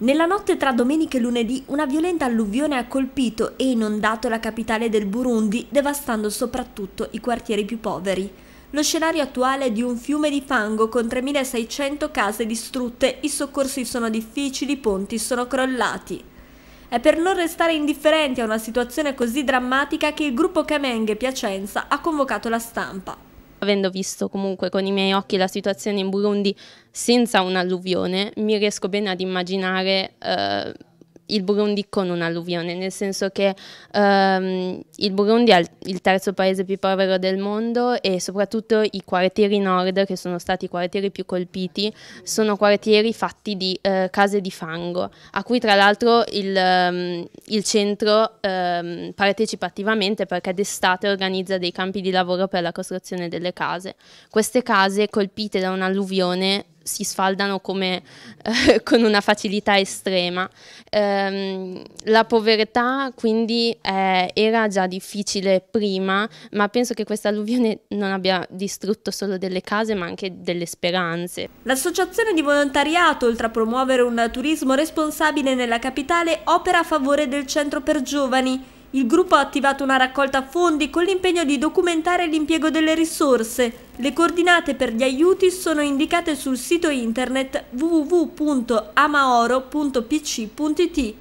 Nella notte tra domenica e lunedì una violenta alluvione ha colpito e inondato la capitale del Burundi, devastando soprattutto i quartieri più poveri. Lo scenario attuale è di un fiume di fango con 3.600 case distrutte, i soccorsi sono difficili, i ponti sono crollati. È per non restare indifferenti a una situazione così drammatica che il gruppo Camenghe Piacenza ha convocato la stampa. Avendo visto comunque con i miei occhi la situazione in Burundi senza un'alluvione, mi riesco bene ad immaginare... Eh, il Burundi con un'alluvione, nel senso che um, il Burundi è il terzo paese più povero del mondo e soprattutto i quartieri nord, che sono stati i quartieri più colpiti, sono quartieri fatti di uh, case di fango, a cui tra l'altro il, um, il, centro um, partecipa attivamente perché d'estate organizza dei campi di lavoro per la costruzione delle case. Queste case colpite da un'alluvione si sfaldano come, eh, con una facilità estrema. Eh, la povertà quindi eh, era già difficile prima, ma penso che questa alluvione non abbia distrutto solo delle case, ma anche delle speranze. L'associazione di volontariato, oltre a promuovere un turismo responsabile nella capitale, opera a favore del centro per giovani il gruppo ha attivato una raccolta fondi con l'impegno di documentare l'impiego delle risorse. Le coordinate per gli aiuti sono indicate sul sito internet www.amaoro.pc.it.